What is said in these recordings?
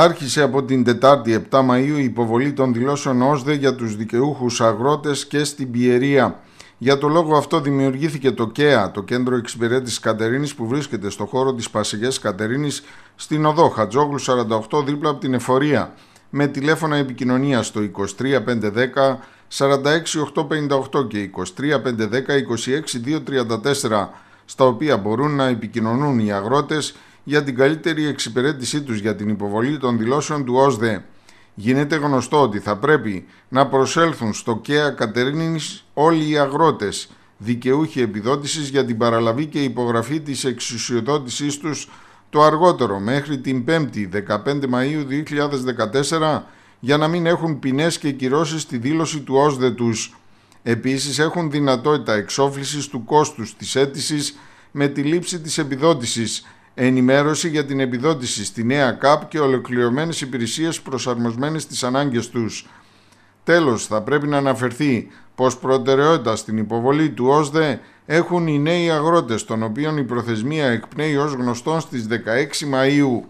Άρχισε από την Τετάρτη 7 Μαΐου η υποβολή των δηλώσεων ΩΣΔΕ για τους δικαιούχους αγρότες και στην Πιερία. Για το λόγο αυτό δημιουργήθηκε το ΚΕΑ, το Κέντρο Εξυπηρέτησης Κατερίνης που βρίσκεται στο χώρο της Πασιγές Κατερίνης στην οδό Χατζόγλου 48 δίπλα από την Εφορία με τηλέφωνα επικοινωνία στο 23510 46858 και 23510 26234 στα οποία μπορούν να επικοινωνούν οι αγρότες για την καλύτερη εξυπηρέτησή τους για την υποβολή των δηλώσεων του ΟΣΔΕ. Γίνεται γνωστό ότι θα πρέπει να προσέλθουν στο ΚΕΑ Κατερίνης όλοι οι αγρότες, δικαιούχοι επιδότησης για την παραλαβή και υπογραφή της εξουσιοδότησής τους το αργότερο μέχρι την 5η 15 Μαΐου 2014 για να μην έχουν ποινές και κυρώσεις στη δήλωση του ΟΣΔΕ τους. Επίσης έχουν δυνατότητα εξόφλησης του κόστους της αίτησης με τη λήψη της επιδότησης ενημέρωση για την επιδότηση στη νέα ΚΑΠ και ολοκληρωμένες υπηρεσίες προσαρμοσμένες στις ανάγκες τους. Τέλος, θα πρέπει να αναφερθεί πως προτεραιότητα στην υποβολή του ΟΣΔΕ έχουν οι νέοι αγρότες, των οποίων η προθεσμία εκπνέει ως γνωστόν στις 16 Μαΐου.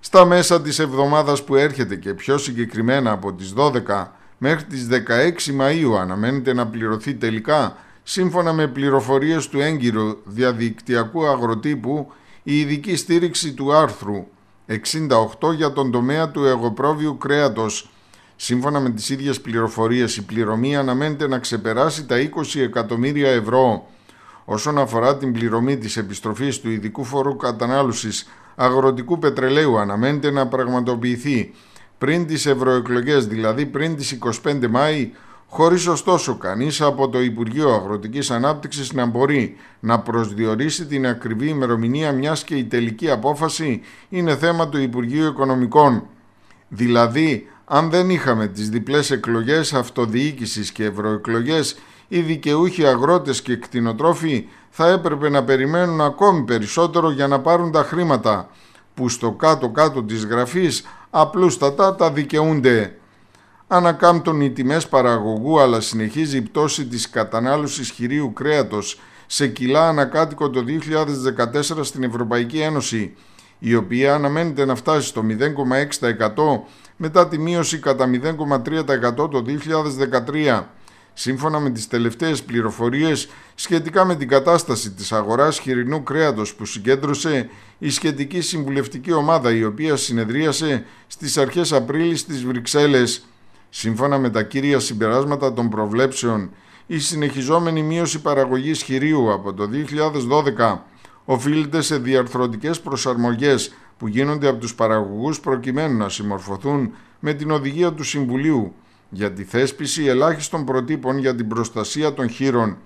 Στα μέσα της εβδομάδας που έρχεται και πιο συγκεκριμένα από τις 12 μέχρι τις 16 Μαΐου αναμένεται να πληρωθεί τελικά σύμφωνα με πληροφορίες του έγκυρου διαδικτυακού αγροτύπου η ειδική στήριξη του άρθρου 68 για τον τομέα του εγωπρόβιου κρέατος. Σύμφωνα με τις ίδιες πληροφορίες, η πληρωμή αναμένεται να ξεπεράσει τα 20 εκατομμύρια ευρώ. Όσον αφορά την πληρωμή της επιστροφής του ειδικού φορού κατανάλωσης αγροτικού πετρελαίου, αναμένεται να πραγματοποιηθεί πριν τις ευρωεκλογές, δηλαδή πριν τις 25 Μάη, χωρίς ωστόσο κανείς από το Υπουργείο Αγροτικής Ανάπτυξης να μπορεί να προσδιορίσει την ακριβή ημερομηνία μιας και η τελική απόφαση είναι θέμα του Υπουργείου Οικονομικών. Δηλαδή, αν δεν είχαμε τις διπλές εκλογές αυτοδιοίκησης και ευρωεκλογές, οι δικαιούχοι αγρότες και κτηνοτρόφοι θα έπρεπε να περιμένουν ακόμη περισσότερο για να πάρουν τα χρήματα, που στο κάτω-κάτω της γραφής απλούστατα τα δικαιούνται ανακάμπτουν οι τιμές παραγωγού αλλά συνεχίζει η πτώση της κατανάλωσης χειρίου κρέατος σε κιλά ανακάτοικο το 2014 στην Ευρωπαϊκή Ένωση, η οποία αναμένεται να φτάσει στο 0,6% μετά τη μείωση κατά 0,3% το 2013. Σύμφωνα με τις τελευταίες πληροφορίες σχετικά με την κατάσταση της αγοράς χοιρινού κρέατος που συγκέντρωσε η σχετική συμβουλευτική ομάδα η οποία συνεδρίασε στις αρχές Απρίλης στις Βρυξέλλες Σύμφωνα με τα κύρια συμπεράσματα των προβλέψεων, η συνεχιζόμενη μείωση παραγωγής χειρίου από το 2012 οφείλεται σε διαρθρωτικές προσαρμογές που γίνονται από τους παραγωγούς προκειμένου να συμμορφωθούν με την οδηγία του Συμβουλίου για τη θέσπιση ελάχιστων προτύπων για την προστασία των χείρων.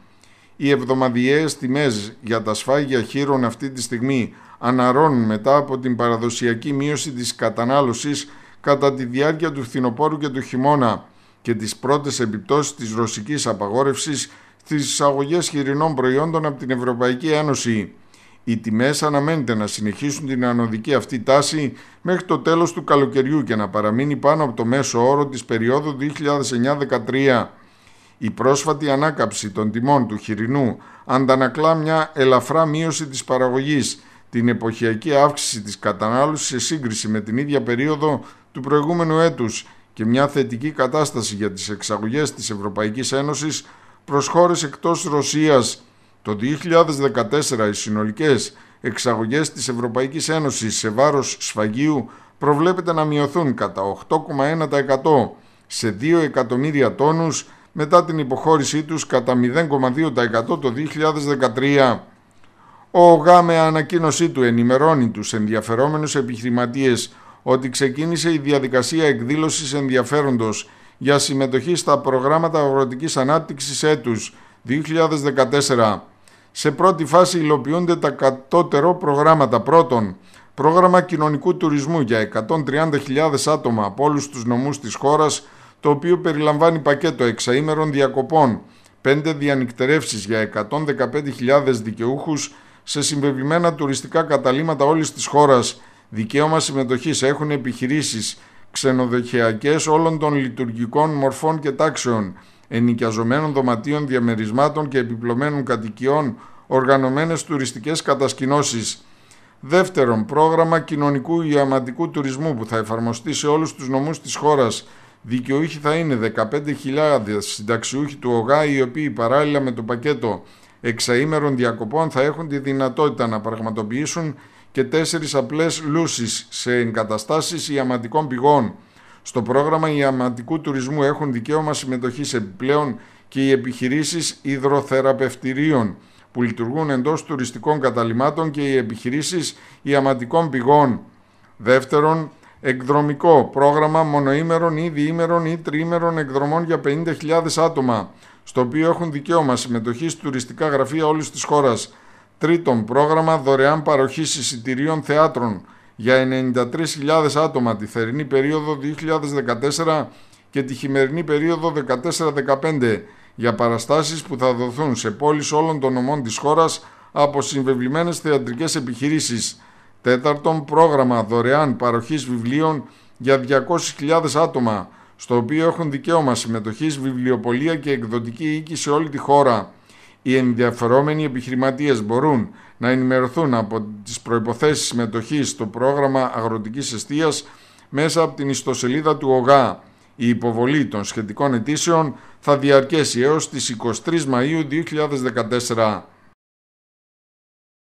Οι εβδομαδιαίες τιμές για τα σφάγια χείρων αυτή τη στιγμή αναρώνουν μετά από την παραδοσιακή μείωση της κατανάλωσης κατά τη διάρκεια του φθινοπόρου και του χειμώνα και τις πρώτες επιπτώσεις της ρωσικής απαγόρευσης στις εισαγωγές χοιρινών προϊόντων από την Ευρωπαϊκή Ένωση. Οι τιμές αναμένεται να συνεχίσουν την ανωδική αυτή τάση μέχρι το τέλος του καλοκαιριού και να παραμείνει πάνω από το μέσο όρο της περίοδου 2009-2013. Η πρόσφατη ανάκαψη των τιμών του χοιρινού αντανακλά μια ελαφρά μείωση της παραγωγής, την εποχιακή αύξηση της κατανάλωσης σε σύγκριση με την ίδια περίοδο του προηγούμενου έτους και μια θετική κατάσταση για τις εξαγωγές της Ευρωπαϊκής Ένωσης προς χώρες εκτός Ρωσίας. Το 2014 οι συνολικές εξαγωγές της Ευρωπαϊκής Ένωσης σε βάρος σφαγίου προβλέπεται να μειωθούν κατά 8,1% σε 2 εκατομμύρια τόνους μετά την υποχώρησή τους κατά 0,2% το 2013. Ο Γάμε, ανακοίνωσή του ενημερώνει τους ενδιαφερόμενους επιχειρηματίες ότι ξεκίνησε η διαδικασία εκδήλωσης ενδιαφέροντος για συμμετοχή στα προγράμματα αγροτικής ανάπτυξης έτους 2014. Σε πρώτη φάση υλοποιούνται τα κατώτερο προγράμματα. Πρώτον, πρόγραμμα κοινωνικού τουρισμού για 130.000 άτομα από όλους τους νομούς της χώρας, το οποίο περιλαμβάνει πακέτο εξαήμερων διακοπών, 5 διανυκτερεύσεις για 115.000 δικαιούχους σε συμβεβλημένα τουριστικά καταλήματα όλης της χώρας Δικαίωμα συμμετοχής έχουν επιχειρήσεις ξενοδοχειακές όλων των λειτουργικών μορφών και τάξεων, ενοικιαζομένων δωματίων, διαμερισμάτων και επιπλωμένων κατοικιών, οργανωμένες τουριστικές κατασκηνώσεις. Δεύτερον, πρόγραμμα κοινωνικού ιαματικού τουρισμού που θα εφαρμοστεί σε όλους τους νομούς της χώρας. Δικαιούχοι θα είναι 15.000 συνταξιούχοι του ΟΓΑ, οι οποίοι παράλληλα με το πακέτο εξαήμερων διακοπών θα έχουν τη δυνατότητα να πραγματοποιήσουν και τέσσερις απλές λούσεις σε εγκαταστάσεις ιαματικών πηγών. Στο πρόγραμμα ιαματικού τουρισμού έχουν δικαίωμα συμμετοχής επιπλέον και οι επιχειρήσεις υδροθεραπευτηρίων που λειτουργούν εντός τουριστικών καταλημάτων και οι επιχειρήσεις ιαματικών πηγών. Δεύτερον, εκδρομικό πρόγραμμα μονοήμερων ή διήμερων ή τριήμερων εκδρομών για 50.000 άτομα, στο οποίο έχουν δικαίωμα συμμετοχής τουριστικά γραφεία όλης της χώρας. Τρίτον, πρόγραμμα δωρεάν παροχής εισιτηρίων θεάτρων για 93.000 άτομα τη θερινή περίοδο 2014 και τη χειμερινή περίοδο 2014-2015 για παραστάσεις που θα δοθούν σε πόλεις όλων των νομών της χώρας από συμβεβλημένες θεατρικές επιχειρήσεις. Τέταρτον, πρόγραμμα δωρεάν παροχής βιβλίων για 200.000 άτομα, στο οποίο έχουν δικαίωμα συμμετοχής βιβλιοπολία και εκδοτική οίκη σε όλη τη χώρα. Οι ενδιαφερόμενοι επιχειρηματίες μπορούν να ενημερωθούν από τις προϋποθέσεις συμμετοχής στο πρόγραμμα αγροτικής εστίας μέσα από την ιστοσελίδα του ΟΓΑ. Η υποβολή των σχετικών αιτήσεων θα διαρκέσει έως τις 23 Μαΐου 2014.